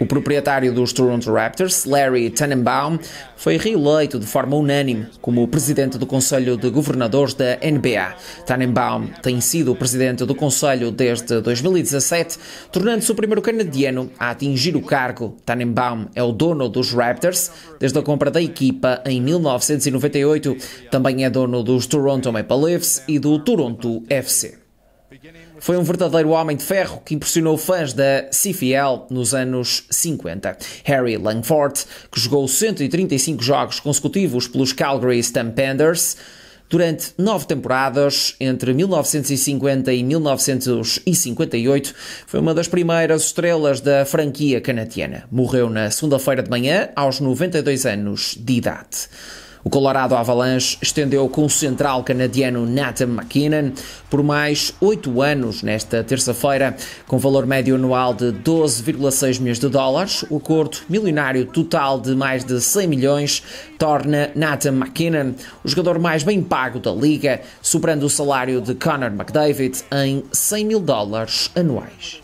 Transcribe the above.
O proprietário dos Toronto Raptors, Larry Tannenbaum, foi reeleito de forma unânime como presidente do Conselho de Governadores da NBA. Tannenbaum tem sido o presidente do Conselho desde 2017, tornando-se o primeiro canadiano a atingir o cargo. Tannenbaum é o dono dos Raptors desde a compra da equipa em 1998. Também é dono dos Toronto Maple Leafs e do Toronto FC. Foi um verdadeiro homem de ferro que impressionou fãs da CFL nos anos 50. Harry Langford, que jogou 135 jogos consecutivos pelos Calgary Stampeders, Durante nove temporadas, entre 1950 e 1958, foi uma das primeiras estrelas da franquia canadiana. Morreu na segunda-feira de manhã, aos 92 anos de idade. O Colorado Avalanche estendeu com o central canadiano Nathan McKinnon por mais oito anos nesta terça-feira, com valor médio anual de 12,6 milhões de dólares. O acordo milionário total de mais de 100 milhões torna Nathan McKinnon o jogador mais bem pago da liga, superando o salário de Connor McDavid em 100 mil dólares anuais.